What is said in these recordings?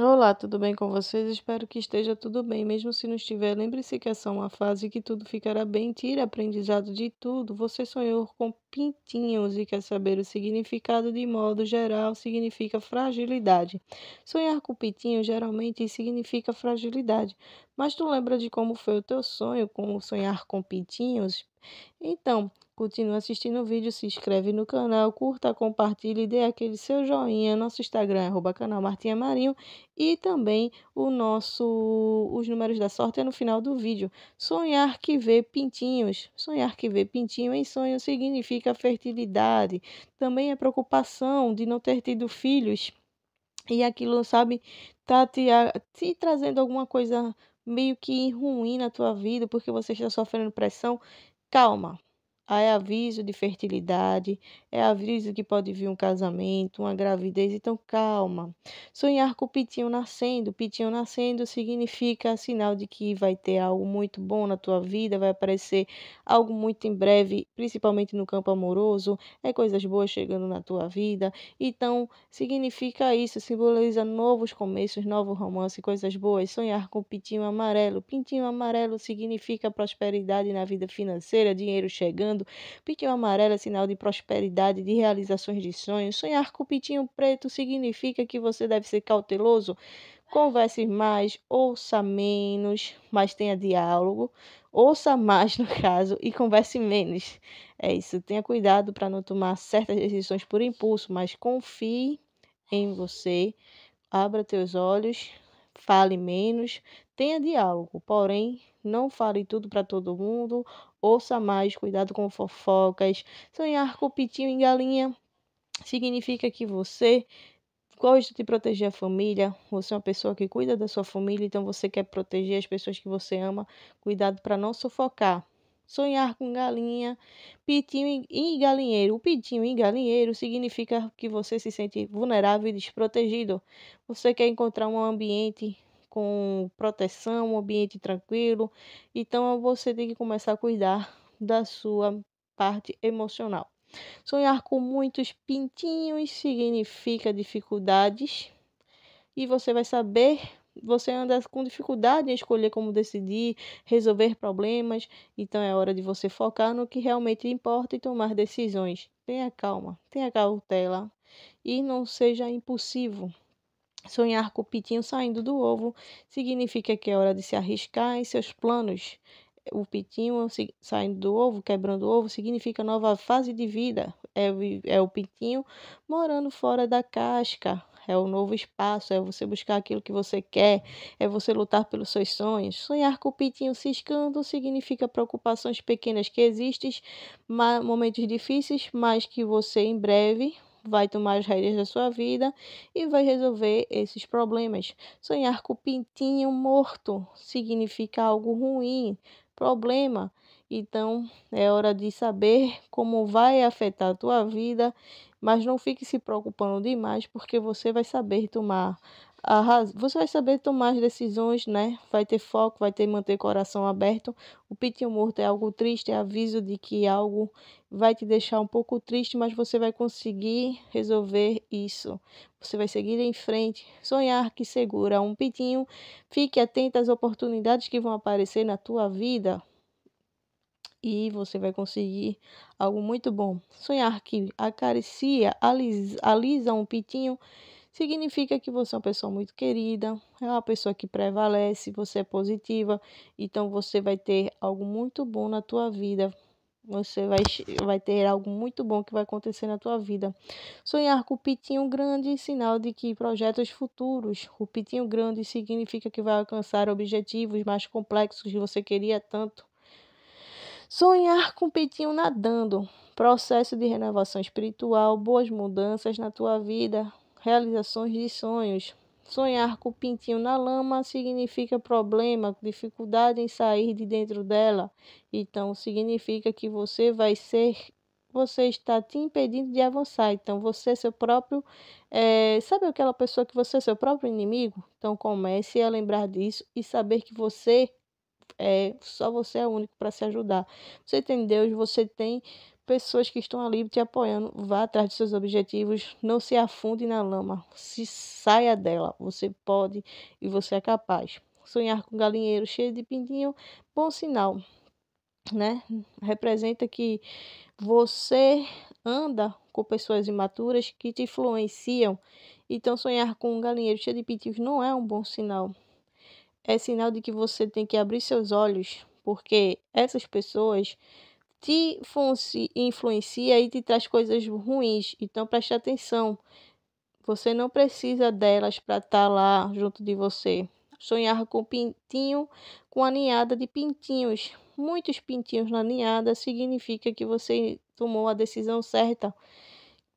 Olá, tudo bem com vocês? Espero que esteja tudo bem. Mesmo se não estiver, lembre-se que essa é uma fase e que tudo ficará bem. Tire aprendizado de tudo. Você sonhou com pintinhos e quer saber o significado de modo geral, significa fragilidade. Sonhar com pintinhos geralmente significa fragilidade. Mas tu lembra de como foi o teu sonho com sonhar com pintinhos? Então, continue assistindo o vídeo, se inscreve no canal, curta, compartilhe, dê aquele seu joinha. Nosso Instagram é arroba canal Martinha Marinho e também o nosso os números da sorte é no final do vídeo. Sonhar que vê pintinhos. Sonhar que vê pintinho em sonho significa fertilidade. Também é preocupação de não ter tido filhos e aquilo, sabe, tá te, te trazendo alguma coisa meio que ruim na tua vida porque você está sofrendo pressão, calma é aviso de fertilidade, é aviso que pode vir um casamento, uma gravidez, então calma. Sonhar com o pitinho nascendo, pitinho nascendo significa sinal de que vai ter algo muito bom na tua vida, vai aparecer algo muito em breve, principalmente no campo amoroso, é coisas boas chegando na tua vida. Então, significa isso, simboliza novos começos, novo romance, coisas boas. Sonhar com o pitinho amarelo, pintinho amarelo significa prosperidade na vida financeira, dinheiro chegando voando. Pitinho é amarelo é sinal de prosperidade, de realizações de sonhos. Sonhar com pitinho preto significa que você deve ser cauteloso. Converse mais, ouça menos, mas tenha diálogo. Ouça mais, no caso, e converse menos. É isso. Tenha cuidado para não tomar certas decisões por impulso, mas confie em você. Abra teus olhos, fale menos, tenha diálogo, porém, não fale tudo para todo mundo Ouça mais, cuidado com fofocas. Sonhar com pitinho em galinha significa que você gosta de proteger a família, você é uma pessoa que cuida da sua família, então você quer proteger as pessoas que você ama. Cuidado para não sufocar. Sonhar com galinha, pitinho e galinheiro. O pitinho e galinheiro significa que você se sente vulnerável e desprotegido. Você quer encontrar um ambiente com proteção, um ambiente tranquilo. Então você tem que começar a cuidar da sua parte emocional. Sonhar com muitos pintinhos significa dificuldades e você vai saber. Você anda com dificuldade em escolher como decidir, resolver problemas, então é hora de você focar no que realmente importa e tomar decisões. Tenha calma, tenha cautela e não seja impulsivo. Sonhar com o pitinho saindo do ovo significa que é hora de se arriscar em seus planos. O pitinho saindo do ovo, quebrando o ovo, significa nova fase de vida. É, é o pitinho morando fora da casca. É o novo espaço, é você buscar aquilo que você quer, é você lutar pelos seus sonhos. Sonhar com o pitinho ciscando significa preocupações pequenas que existem, momentos difíceis, mas que você em breve vai tomar as rédeas da sua vida e vai resolver esses problemas. Sonhar com o pintinho morto significa algo ruim, problema. Então é hora de saber como vai afetar a tua vida, mas não fique se preocupando demais, porque você vai saber tomar você vai saber tomar as decisões, né? Vai ter foco, vai ter manter o coração aberto. O pitinho morto é algo triste, é aviso de que algo vai te deixar um pouco triste, mas você vai conseguir resolver isso. Você vai seguir em frente, sonhar que segura um pitinho. Fique atento às oportunidades que vão aparecer na tua vida e você vai conseguir algo muito bom. Sonhar que acaricia, alisa, alisa um pitinho significa que você é uma pessoa muito querida, é uma pessoa que prevalece, você é positiva, então você vai ter algo muito bom na tua vida. Você vai, vai ter algo muito bom que vai acontecer na tua vida. Sonhar com o pitinho grande sinal de que projetos futuros. O pitinho grande significa que vai alcançar objetivos mais complexos que você queria tanto. Sonhar com o pitinho nadando. Processo de renovação espiritual, boas mudanças na tua vida realizações de sonhos. Sonhar com o pintinho na lama significa problema, dificuldade em sair de dentro dela. Então significa que você vai ser, você está te impedindo de avançar. Então você é seu próprio, é, sabe aquela pessoa que você é seu próprio inimigo? Então comece a lembrar disso e saber que você é só você é o único para se ajudar. Você tem Deus, você tem pessoas que estão ali te apoiando. Vá atrás de seus objetivos, não se afunde na lama, se saia dela. Você pode e você é capaz. Sonhar com galinheiro cheio de pintinho, bom sinal, né? Representa que você anda com pessoas imaturas que te influenciam. Então, sonhar com um galinheiro cheio de pintinhos não é um bom sinal. É sinal de que você tem que abrir seus olhos, porque essas pessoas te influencia e te traz coisas ruins. Então preste atenção. Você não precisa delas para estar tá lá junto de você. Sonhar com pintinho, com a ninhada de pintinhos. Muitos pintinhos na ninhada significa que você tomou a decisão certa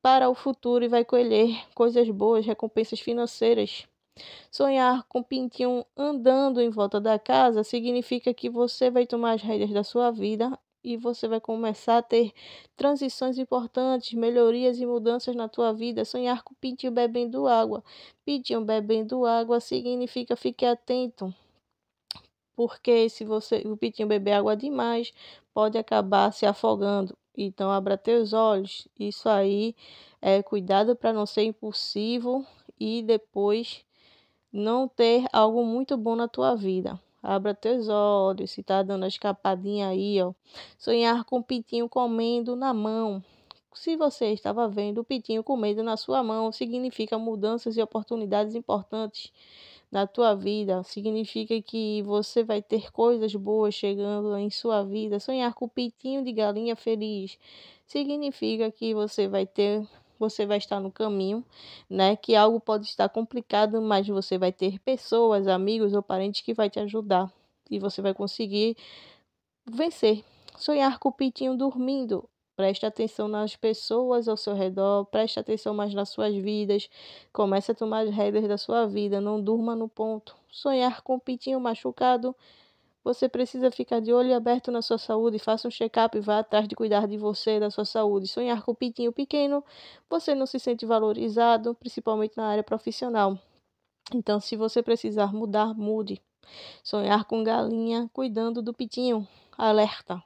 para o futuro e vai colher coisas boas, recompensas financeiras. Sonhar com pintinho andando em volta da casa significa que você vai tomar as rédeas da sua vida e você vai começar a ter transições importantes, melhorias e mudanças na tua vida. Sonhar com pintinho bebendo água. Pintinho bebendo água significa fique atento. Porque se você o pintinho beber água demais, pode acabar se afogando. Então abra teus olhos. Isso aí é cuidado para não ser impulsivo e depois não ter algo muito bom na tua vida. Abra teus olhos, se tá dando a escapadinha aí, ó. Sonhar com o pitinho comendo na mão. Se você estava vendo o pitinho comendo na sua mão, significa mudanças e oportunidades importantes na tua vida. Significa que você vai ter coisas boas chegando em sua vida. Sonhar com o pitinho de galinha feliz significa que você vai ter você vai estar no caminho, né? Que algo pode estar complicado, mas você vai ter pessoas, amigos ou parentes que vai te ajudar e você vai conseguir vencer. Sonhar com o pitinho dormindo. Preste atenção nas pessoas ao seu redor, preste atenção mais nas suas vidas. Comece a tomar as regras da sua vida, não durma no ponto. Sonhar com o pitinho machucado você precisa ficar de olho aberto na sua saúde, faça um check-up e vá atrás de cuidar de você, da sua saúde. Sonhar com o pitinho pequeno, você não se sente valorizado, principalmente na área profissional. Então, se você precisar mudar, mude. Sonhar com galinha cuidando do pitinho. Alerta!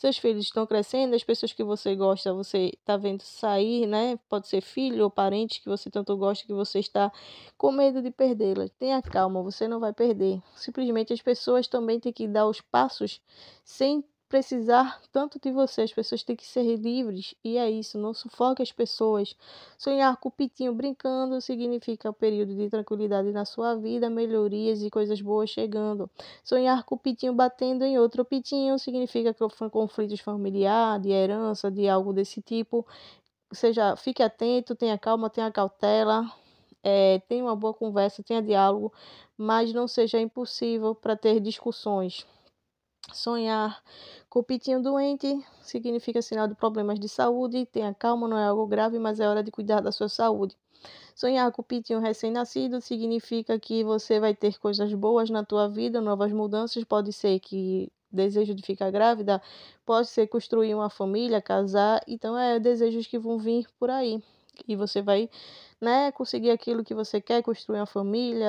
seus filhos estão crescendo, as pessoas que você gosta, você está vendo sair, né? Pode ser filho ou parente que você tanto gosta, que você está com medo de perdê-las. Tenha calma, você não vai perder. Simplesmente as pessoas também têm que dar os passos sem precisar tanto de você. As pessoas têm que ser livres e é isso. Não sufoque as pessoas. Sonhar com o pitinho brincando significa um período de tranquilidade na sua vida, melhorias e coisas boas chegando. Sonhar com o pitinho batendo em outro pitinho significa que conflitos familiares, de herança, de algo desse tipo. Ou seja, fique atento, tenha calma, tenha cautela. É, tenha uma boa conversa, tenha diálogo, mas não seja impossível para ter discussões. Sonhar com o pitinho doente significa sinal de problemas de saúde. Tenha calma, não é algo grave, mas é hora de cuidar da sua saúde. Sonhar com o pitinho recém-nascido significa que você vai ter coisas boas na tua vida, novas mudanças. Pode ser que desejo de ficar grávida, pode ser construir uma família, casar, então é desejos que vão vir por aí. E você vai, né, conseguir aquilo que você quer, construir uma família,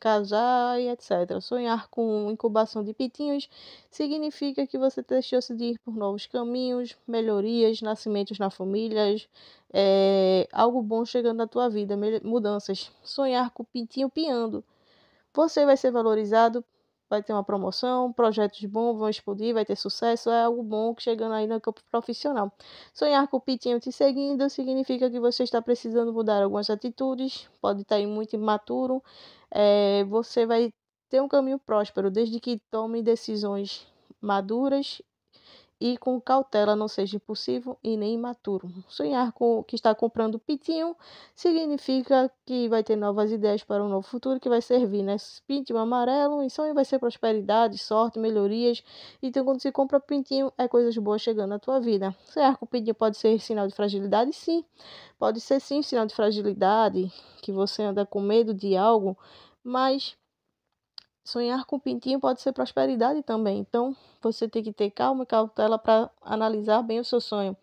casar e etc. Sonhar com incubação de pitinhos significa que você tem chance de ir por novos caminhos, melhorias, nascimentos na família, é, algo bom chegando na tua vida, mudanças. Sonhar com pitinho piando. Você vai ser valorizado vai ter uma promoção, projetos bons vão explodir, vai ter sucesso, é algo bom chegando aí no campo profissional. Sonhar com o Pitinho te seguindo significa que você está precisando mudar algumas atitudes, pode estar tá aí muito imaturo, é, você vai ter um caminho próspero desde que tome decisões maduras e com cautela não seja impossível e nem imaturo. Sonhar com que está comprando pitinho significa que vai ter novas ideias para um novo futuro que vai servir, né? Pintinho amarelo e sonho vai ser prosperidade, sorte, melhorias. Então, quando se compra pintinho, é coisas boas chegando à tua vida. Sonhar com pitinho pode ser sinal de fragilidade? Sim. Pode ser sim sinal de fragilidade, que você anda com medo de algo, mas sonhar com pintinho pode ser prosperidade também. Então, você tem que ter calma e cautela para analisar bem o seu sonho.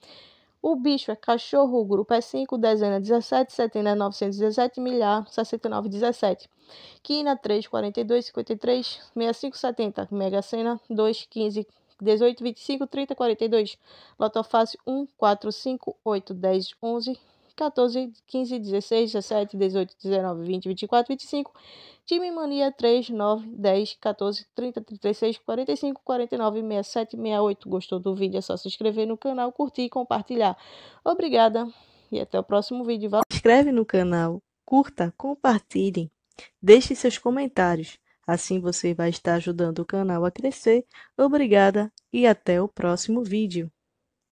O bicho é cachorro, grupo é 5, dezena 17, setena 917, milhar 69, 17. Quina 3, 42, 53, 65, 70. Mega Sena 2, 15, 18, 25, 30, 42. Lotofácil 1, 4, 5, 8, 10, 11, 14, 15, 16, 17, 18, 19, 20, 24, 25. Time Mania 3, 9, 10, 14, 30, 36, 45, 49, 67, 68. Gostou do vídeo? É só se inscrever no canal, curtir e compartilhar. Obrigada e até o próximo vídeo. Se inscreve no canal, curta, compartilhe, deixe seus comentários. Assim você vai estar ajudando o canal a crescer. Obrigada e até o próximo vídeo.